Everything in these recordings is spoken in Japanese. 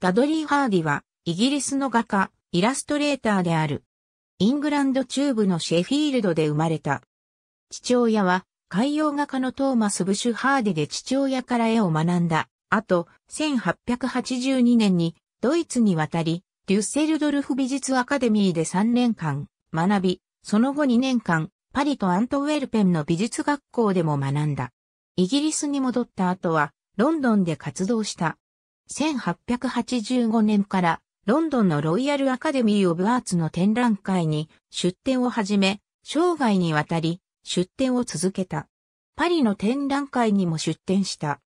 ダドリー・ハーディは、イギリスの画家、イラストレーターである。イングランド中部のシェフィールドで生まれた。父親は、海洋画家のトーマス・ブシュ・ハーディで父親から絵を学んだ。あと、1882年に、ドイツに渡り、デュッセルドルフ美術アカデミーで3年間、学び、その後2年間、パリとアントウェルペンの美術学校でも学んだ。イギリスに戻った後は、ロンドンで活動した。1885年からロンドンのロイヤルアカデミー・オブ・アーツの展覧会に出展を始め、生涯にわたり出展を続けた。パリの展覧会にも出展した。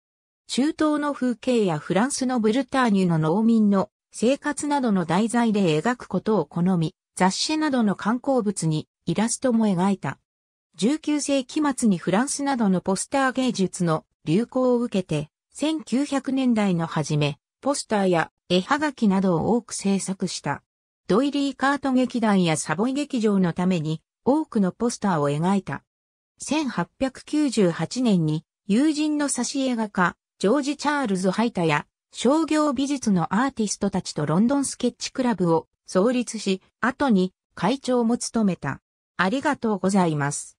中東の風景やフランスのブルターニュの農民の生活などの題材で描くことを好み、雑誌などの観光物にイラストも描いた。19世紀末にフランスなどのポスター芸術の流行を受けて、1900年代の初め、ポスターや絵はがきなどを多く制作した。ドイリー・カート劇団やサボイ劇場のために多くのポスターを描いた。1898年に友人の挿絵画家、ジョージ・チャールズ・ハイタや商業美術のアーティストたちとロンドンスケッチクラブを創立し、後に会長も務めた。ありがとうございます。